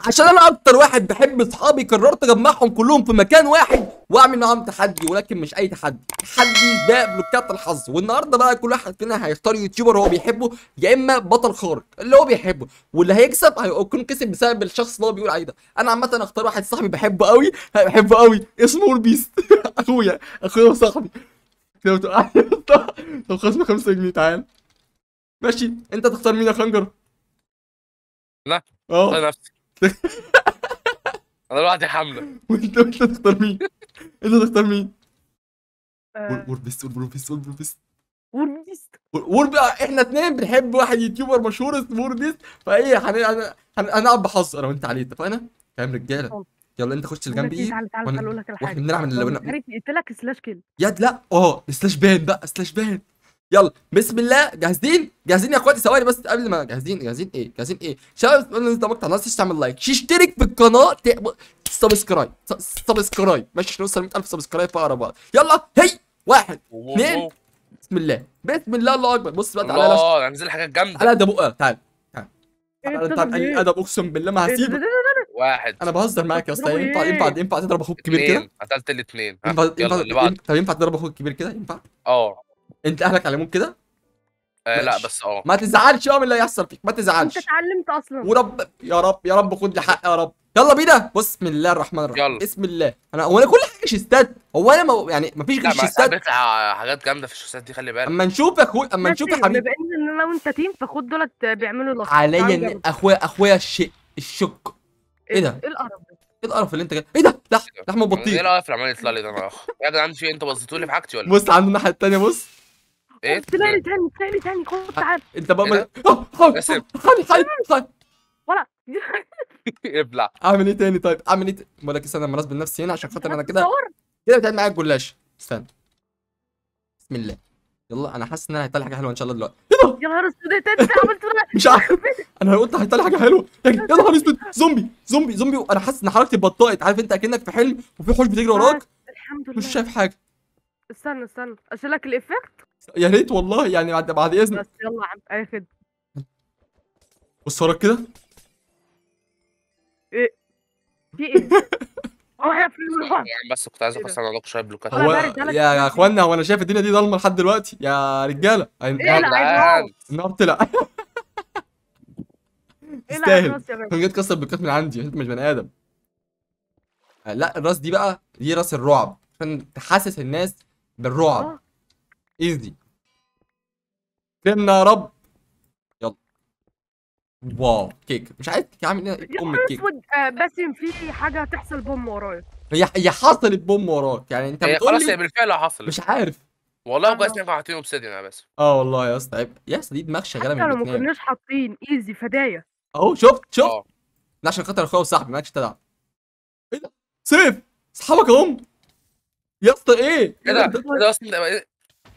عشان انا اكتر واحد بحب اصحابي قررت اجمعهم كلهم في مكان واحد واعمل معاهم تحدي ولكن مش اي تحدي تحدي ده بلوكات الحظ والنهارده بقى كل واحد فينا هيختار يوتيوبر هو بيحبه يا اما بطل خارق اللي هو بيحبه واللي هيكسب هيكون كسب بسبب الشخص اللي هو بيقول عليه ده انا عامه اختار واحد صاحبي بحبه قوي بحبه قوي اسمه البيست اخويا اخويا وصاحبي لو خصم 5 جنيه تعال ماشي انت تختار مين يا خنجر لا اه نفسك انا لوحدي حمله وانت انت تختار مين؟ انت تختار مين؟ وربست وربست وربست ورديست ورب احنا اثنين بنحب واحد يوتيوبر مشهور اسمه ورديست فايه هنلعب انا بحظ انا وانت عليه اتفقنا؟ كام رجاله يلا انت خش اللي جنبي ايه تعالى تعالى اقول لك الحاجه واحنا بنلعب اللي قلت لك سلاش كده يد لا اه سلاش بان بقى سلاش بان يلا بسم الله جاهزين جاهزين يا اخواتي ثواني بس قبل ما جاهزين جاهزين ايه جاهزين ايه شباب لو انت ما خلصتش تعمل لايك تشترك في القناه تقب... سبسكرايب سبسكرايب ماشي نوصل 100000 سبسكرايب في اقرب وقت يلا هي واحد اثنين بسم الله بسم الله الله اكبر بص بقى تعالى اه هنزل حاجات جامده تعالى ده بقى تعالى تعالى إيه، تعالى اي ادب اقسم بالله ما هسيبك إيه، إيه، واحد انا بهزر معاك يا اسطى ينفع ينفع ينفع تضرب اخوك كبير كده قتلت الاثنين ينفع ينفع طب ينفع تضرب اخوك كبير كده ينفع اه انت اهلك علموك كده آه لا بس اه ما تزعلش اه من اللي هيحصل فيك ما تزعلش انت اتعلمت اصلا ورب يا رب يا رب خد لي حق يا رب يلا بينا بسم الله الرحمن الرحيم يلا بسم الله انا هو انا كل حاجه شيستات هو انا ما يعني ما فيش غير شيستات لا حاجات جامده في الشيستات دي خلي بالك اما نشوف يا اخويا اما نشوف يا حبيبي بما ان انا وانت تيم فخد دولت بيعملوا لقطه عليا اخويا اخويا الشيء الشك ايه, إيه ده؟ ايه القرف ده؟ ايه القرف اللي انت جاي ايه ده لحم لحم إيه بطيخ ايه القرف اللي عمال يطلع لي ده انا يا جدعان في إيه؟ انت بصيتوا لي في حاجتي ولا بص عنده الناحيه الثانيه بص إيه؟, ايه تاني استناني تاني خد تعال انت بقى إيه خد خد خد ولا ابلع اعمل ايه تاني طيب اعمل ايه بقول لك إيه، استنى انا مناسب لنفسي هنا عشان خاطر انا كده كده بتعمل معايا الجلاش استنى بسم الله يلا انا حاسس ان انا هيطلع حاجه حلوه ان شاء الله دلوقتي يلا يا نهار اسود انت عملت مش عارف انا قلت هيطلع حاجه حلوه يا نهار اسود زومبي زومبي زومبي وانا حاسس ان حركتي اتبطأت عارف انت اكنك في حلم وفي حوش بتجري وراك الحمد لله مش شايف حاجه استنى استنى اشيل لك الايفكت يا ريت والله يعني بعد بعد اذنك بس يلا عم اخد بص وراك كده ايه في ايه يا عم بس كنت عايز افصل إيه عليكم شويه بلوكات هو يا يا اخوانا هو انا شايف الدنيا دي ضلمه لحد دلوقتي يا رجاله ايه لا النار طلع تستاهل إيه انا جيت كسر بلوكات من عندي انت مش بني ادم لا الراس دي بقى دي راس الرعب عشان تحسس الناس بالرعب آه. ايزي كلمنا يا رب يلا واو كيك مش عارف عامل ايه ام الكيك آه، باسم في حاجه هتحصل بوم ورايا هي هي حصلت بوم وراك يعني انت بتقول خلاص هي بالفعل حصلت مش عارف والله بجد ينفع حاطين اوبسيديان يا باسم اه والله يا اسطى عيب يا اسطى دي دماغ شغاله من الاثنين لو ما كناش حاطين ايزي فدايا اهو شفت شفت ده آه. عشان خاطر اخويا وصاحبي مالكش تدعم ايه ده سيف اصحابك اهم يا اسطى ايه ايه ده ايه ده إيه اصلا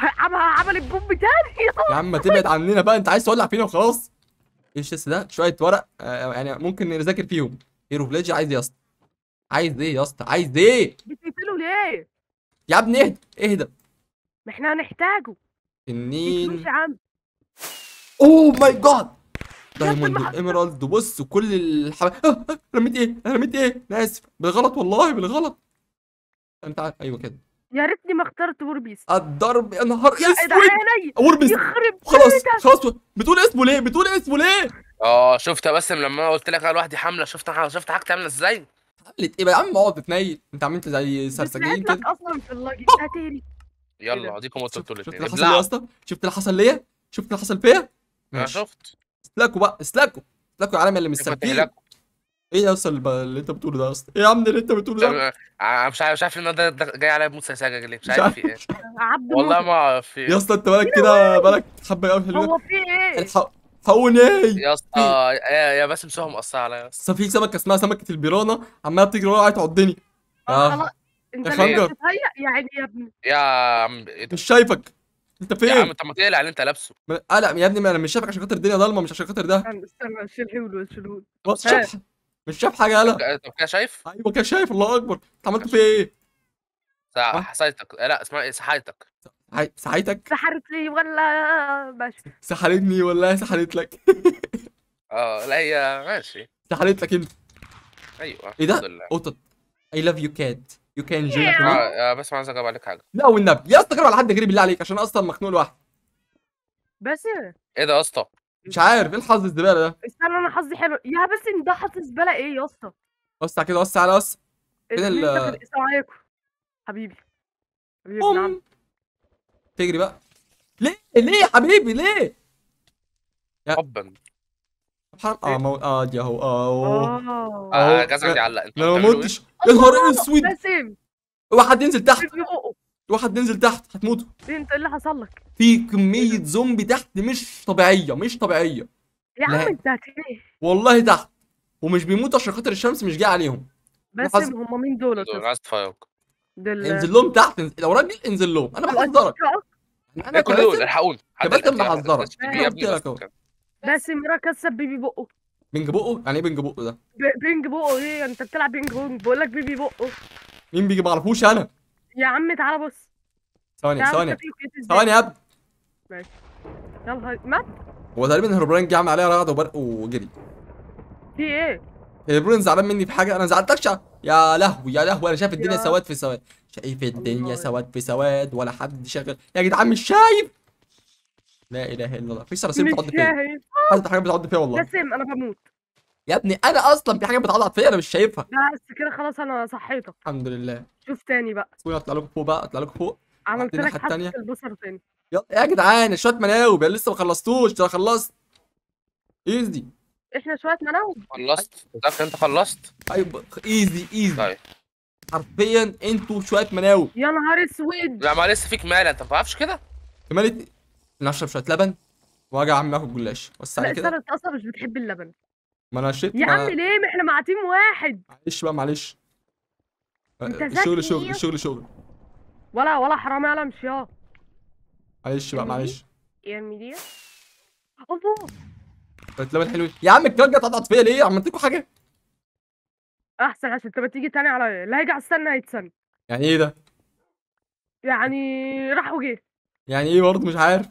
عملت بومب تاني يا عم تبعد عننا بقى انت عايز تولع فينا وخلاص ايه الشيست ده شويه ورق آه يعني ممكن نذاكر فيهم هيروفلاجي ايه، عايز ايه يا اسطى عايز ايه يا اسطى عايز ايه بتقتله ليه يا ابني اهدى اهدى ما احنا هنحتاجه تنين يا عم اوه ماي جاد دايموند ايميرالد بص كل الحب آه رميت ايه رميت ايه انا اسف بالغلط والله بالغلط انت عارف ايوه كده يا ريتني ما اخترت وربيس الضرب يا نهار اسود وربيس خلاص خلاص بتقول اسمه ليه بتقول اسمه ليه اه شفت بس لما انا قلت لك انا لوحدي حمله شفت شفت حاجتي عامله ازاي حملت ايه يا عم اقعد اتنيل انت عملت زي سرسجين كده اصلا في اللاجي تاني يلا إيه اديكم وصلتوا بتقول شفت اللي حصل يا اسطى شفت اللي حصل ليا شفت اللي حصل فيا انا آه، شفت اسلكوا بقى اسلكوا اسلكوا يا عالم اللي مش اسلكوا ايه اسطى اللي انت بتقوله ده اصلا ايه يا عم اللي انت بتقوله ده آه، آه، مش عارف مش عارف ان ده جاي عليا بموت سجاجه ليه مش عارف في ايه والله ما اعرف يا ايه. اسطى انت مالك كده ايه؟ مالك حبه قوي حلوه هو في ايه الحق ايه يا اسطى يا باسم سوها مقصره عليا يا اسطى في سمكه اسمها سمكه البيرانه عماله بتجري ورايا تعضني اه خلاص خنجر ايه؟ يا عيني يا ابني يا عم مش شايفك انت فين؟ يا عم طب ما تقلع اللي انت لابسه قلق يا ابني ما انا مش شايفك عشان خاطر الدنيا ضلمه مش عشان خاطر ده استنى استنى شيل حلو شيل حلو مش شايف حاجه يالا طب كده شايف؟ ايوه كده شايف الله اكبر انت عملت فيا ايه؟ سحيتك آه، لا اسمها ايه سحيتك سحرت سحرتني ولا ماشي سحرتني ولا سحرت لك اه لا هي ماشي سحرت لك انت ايوه ايه ده؟ قطط اي لاف يو كات يو كان جيل اه بس ما عايز اجاوب عليك حاجه لا والنبي يا اسطى على حد غريب بالله عليك عشان اصلا مخنوق لوحدي بس ايه ده يا اسطى؟ مش عارف ايه الحظ الزباله ده استنى انا حظي حلو يا بس ان ده حظ زباله ايه يا اسطى وسع كده وسع على وسع فين ال السلام عليكم حبيبي حبيبي نعم تجري بقى ليه ليه يا حبيبي ليه حبا اه إيه؟ موت اه دي اهو اه اه كذا دي علق انت ما متش يا نهار اسود اوعى حد ينزل تحت واحد بينزل تحت ايه انت ايه اللي حصل لك في كميه زومبي تحت مش طبيعيه مش طبيعيه يا عم انت هتموت والله تحت ومش بيموتوا عشان خاطر الشمس مش جايه عليهم بس حز... هم مين دول دول عايز دل... انزل لهم تحت لو راجل انزل لهم انا أيوة، بحذرك انا إيه، كل دول الحقوني انا بحذرك أيوة. باسم كسب بيبي بقه بنج بقه يعني ايه بنج بقه ده بنج بقه ايه انت بتلعب بنج بونج بقول لك بيبي بقه مين بيجي ما اعرفوش انا يا عم تعالى بص ثواني ثواني ثواني يا ابني ماشي يلا مات هو تقريبا هيروبرين جه عمل عليها رغد وبرق وجري في ايه؟ هيروبرين زعلان مني في حاجه انا ما زعلتكش يا لهوي يا لهوي انا شايف الدنيا سواد في سواد شايف الدنيا سواد في سواد ولا حد شغل يا جدعان مش شايف لا اله الا الله في صراصير بتعض فيا حاسس حاجات بتعض فيا والله جسم انا بموت يا ابني انا اصلا في حاجه بتعلق فيا انا مش شايفها بس كده خلاص انا صحيتك الحمد لله شوف تاني بقى اخويا اطلع لكم فوق بقى اطلع لكم فوق عملت لك حته البصر تاني يلا يا جدعان شويه مناوب يا لسه ما خلصتوش ده خلصت ايزي احنا شويه مناوب خلصت تعرف انت خلصت طيب ايزي ايزي طيب حرفيا انتوا شويه مناوب يا نهار اسود لا ما لسه فيك مال انت ما تعرفش كده مالي انا إيه؟ اشرب شويه لبن واجي اعمل اكل جلاش بس على كده انت اصلا مش بتحب اللبن ما انا شفت يا عم ما... ليه ما احنا مع تيم واحد معلش بقى معلش الشغل آه، آه، شغل الشغل شغل ولا ولا حرام امشي شياه معلش بقى معلش ارمي دي الله اللبن حلو يا عم الكلاب جت قطعت فيا ليه عملت لكم حاجه احسن عشان تبقى تيجي تاني عليا اللي هيجي على السنه هيتسن يعني ايه ده يعني راح وجه يعني ايه برضه مش عارف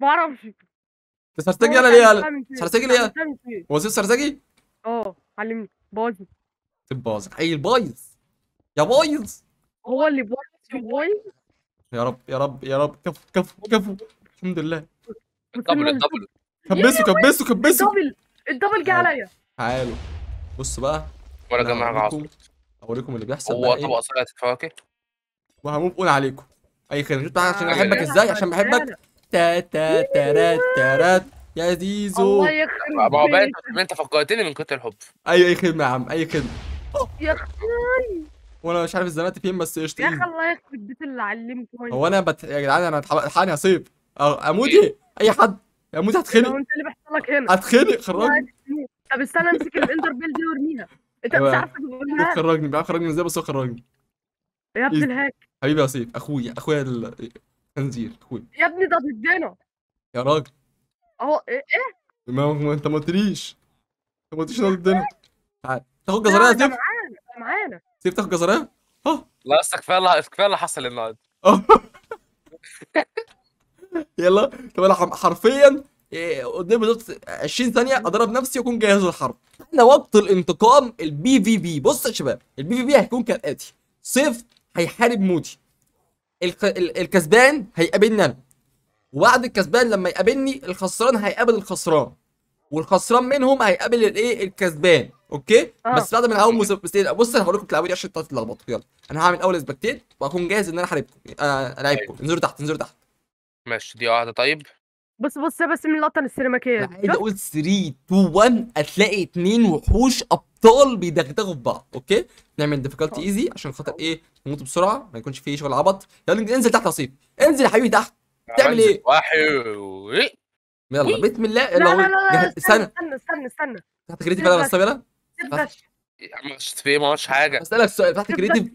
معرفش سرسجي انا ليه يالا سرسجي ليه وزير سرسجي اه علمني بايظ طيب بايظ اي البايظ يا بايظ هو اللي بايظ يا بايظ يا رب يا رب يا رب كفو كفو كفو الحمد لله الدبل الدبل كبسوا كبسوا كبسوا الدبل الدبل جه عليا تعالوا بص بقى ولا جماعه العصر اوريكم اللي بيحصل هو طبق سلطه فواكه وهموت قول عليكم اي خير بقى عشان بحبك ازاي عشان بحبك تا تا ترات ترات يا زيزو الله يخرب ما هو باين انت فكرتني من كتر الحب ايوه اي خدمه يا عم اي خدمه يا يخرب وانا مش عارف الزمالك فين بس قشطه يا اخي الله يخرب بيت اللي علمك هو انا بت... يا جدعان انا الحقني يا صيف اموت إيه؟, ايه اي حد اموتي إيه، هتخنق انت اللي بيحصل لك هنا هتخنق خرجني طب استنى امسك الاندر بيل دي وارميها انت مش عارف تقولها خرجني بقى خرجني ازاي بس هو خرجني يا ابن إيه؟ الهاك حبيبي يا سيف اخويا اخويا ال... خنزير اخوي يا ابني ده ضدنا يا راجل اهو ايه ايه ما هو انت ما تريش انت ما تريش ده ضدنا إيه؟ تعال تاخد جزرية يا سيف معانا معانا سيف تاخد جزرية اه لا بس كفايه كفايه اللي حصل النهارده يلا طب انا حرفيا قدامي بالظبط 20 ثانيه اضرب نفسي واكون جاهز للحرب احنا وقت الانتقام البي في بي بص يا شباب البي في بي هيكون كالاتي سيف هيحارب مودي الكسبان هيقابلني انا وبعد الكسبان لما يقابلني الخسران هيقابل الخسران والخسران منهم هيقابل الايه الكسبان اوكي آه. بس بعد ما اول مسابقتين بص انا هقول لكم تلعبوا دي عشان تتلخبطوا يلا انا هعمل اول اسبكتين واكون جاهز ان انا احاربكم الاعبكم آه، أيوه. طيب. انزلوا تحت انزلوا تحت ماشي دي واحده طيب بص بص بس من اللقطه السينمائيه عايز اقول 3 2 1 هتلاقي اثنين وحوش ابطال بيدغدغوا في بعض اوكي نعمل ديفيكولتي ايزي عشان خاطر ايه نموت بسرعه ما يكونش فيه شغل عبط يلا انزل تحت يا وصيف انزل يا حبيبي تحت تعمل ايه واحد يلا إيه؟ بسم الله لا لا لا استنى استنى استنى استنى تحت كريتيف يلا بس يلا ما في ايه ما عملتش حاجه اسالك سؤال تحت كريتيف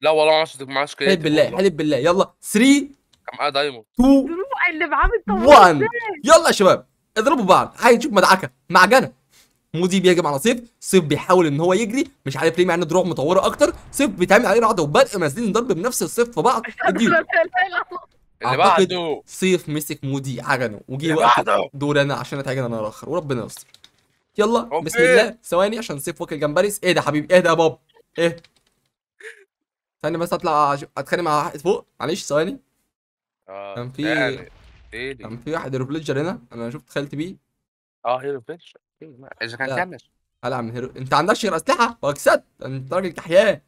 لا والله ما عملتش ما عملتش كريتيف حلف بالله حلف بالله يلا 3 كان معايا دايموند 2 دروع اللي بعمل 1 يلا يا شباب اضربوا بعض نشوف مدعكه معجنه مودي بيهجم على سيف سيف بيحاول ان هو يجري مش عارف ليه مع ان دروع مطوره اكتر سيف بيتعمل عليه رعده وبدء مازلين ضرب بنفس السيف في بعض اللي بعده سيف مسك مودي عجنه وجي وقف دور انا عشان اتعجن انا الاخر وربنا يستر يلا أوكي. بسم الله ثواني عشان سيف واكل جمبريس ايه ده حبيبي ايه ده يا بابا ايه ثاني بس اطلع اتخانق مع واحد فوق معلش ثواني آه، كان في كان في واحد ايروبليجر هنا انا شفت خالتي بيه اه هيرو فيش اذا كان لا. كمل هلعب من هيرو انت عندكش غير اسلحه واكسات انت راجل كحيان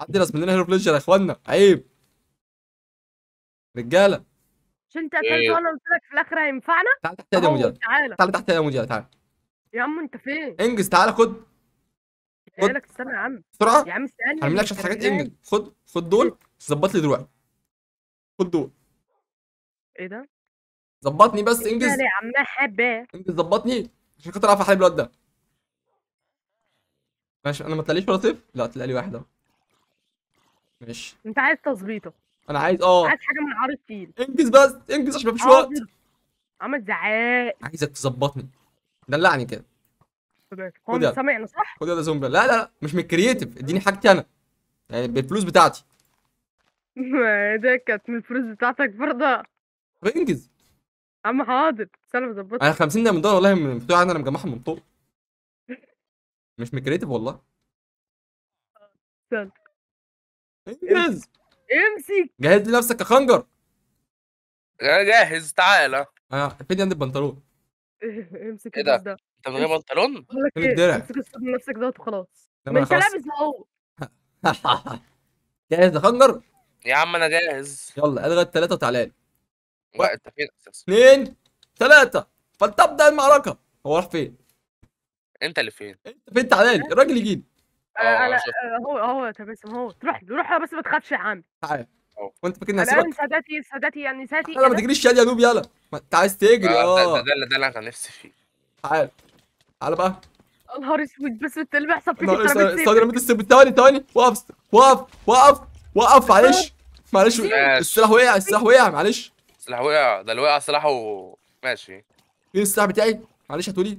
حد رسم مننا هيرو بليجر يا اخوانا عيب رجاله مش انت قتلت إيه. انا قلت لك في الاخر هينفعنا تعال تحت يا مجاهد تعال تحت يا مجاهد تعال يا عم انت فين انجز تعال خد خد لك استنى يا عم بسرعه يا عم استنى هعمل لك شويه حاجات انجز خد خد دول إيه. ظبط لي دلوقتي خد دول ايه ده ظبطني بس انجز يا عم حبه انجز ظبطني عشان خاطر اعرف احارب الواد ده ماشي انا ما طلعليش ولا طيف لا طلع لي واحد اهو ماشي انت عايز تظبيطه انا عايز اه عايز حاجه من عار التيل انجز بس انجز عشان مفيش وقت عمل زعاق عايزك تظبطني دلعني كده هو سامعني صح؟ خد يا زومبي لا لا لا مش من الكرييتيف اديني حاجتي انا يعني بالفلوس بتاعتي ما ده كانت من الفلوس بتاعتك برضه طب انجز عم حاضر سلام انا بظبطها انا 50 ده من دول والله من بتوع انا مجمعهم من طول مش من كريتيف والله استنى انجز امسك جهز لي نفسك يا خنجر جاهز تعال اه فين عندي البنطلون امسك ايه ده؟ انت من غير بنطلون؟ امسك إيه، الدرع؟ امسك نفسك دوت وخلاص ما انت لابس اهو جاهز يا خنجر؟ يا عم انا جاهز يلا الغى الثلاثة وتعالى لي وقت فين اساسا اثنين ثلاثه فلتبدا المعركه هو راح فين؟ انت اللي فين؟ انت فين تعالى لي الراجل يجي لي آه، آه، آه، هو هو تبسم هو تروح روح بس ما تخافش يا عم تعالى وانت فاكرني هسيبك الان سادتي سادتي يعني سادتي يلا ما إيه تجريش يا نوب يلا انت عايز تجري اه ده ده اللي انا نفسي فيه تعالى تعالى بقى نهار اسود بس انت اللي بيحصل فيك استنى رميت السيف تاني تاني وقف وقف وقف وقف معلش معلش السلاح وقع السلاح وقع معلش السلاح وقع ده اللي وقع سلاحه و... ماشي فين السلاح بتاعي؟ معلش هتقولي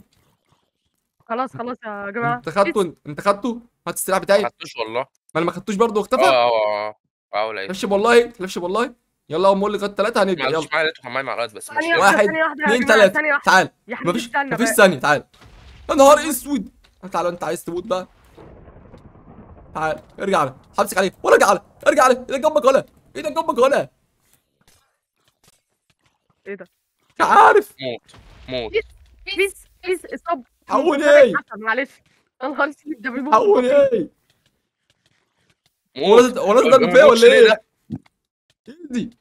خلاص خلاص يا جماعه انت خدته انت خدته هات السلاح بتاعي ما خدتوش والله ما انا ما خدتوش برضه اختفى اه اه اه اه تلفش اه، ايه؟ والله تلفش والله يلا اول ما اقول لك ثلاثه هنبدا يلا معلش معايا حماية مع الوقت بس مش واحد اثنين ثلاثه تعال مفيش مفيش ثانيه تعال يا نهار اسود تعال انت عايز تموت بقى تعال ارجع له همسك عليه ولا ارجع له ارجع له ايدك جنبك ولا ايدك جنبك ولا ايه ده؟ مش عارف موت موت بيس بيس اصاب حول ايه؟ معلش يا نهار اسود ده بيموت حول ايه؟ ولا ولا إيه؟ ده فيا ولا ايه؟ ايدي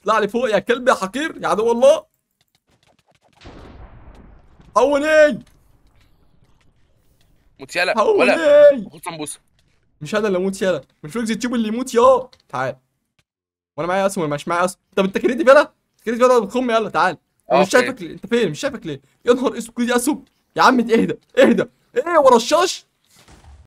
اطلع لي فوق يا كلب يا حقير يا عدو الله حول ايه؟ موت يالا ولا إيه؟ خد سمبوسه مش انا اللي اموت يالا مش فلوكس يوتيوب اللي يموت يا تعال وانا معايا اسهم ولا مش معايا اسهم طب انت كريدي فيلا كريس بيضرب الخم يلا تعال أوكي. مش شايفك ليه انت فين مش شايفك ليه يا نهار اسود كريس اسود يا عم اهدى اهدى ايه ورا الشاش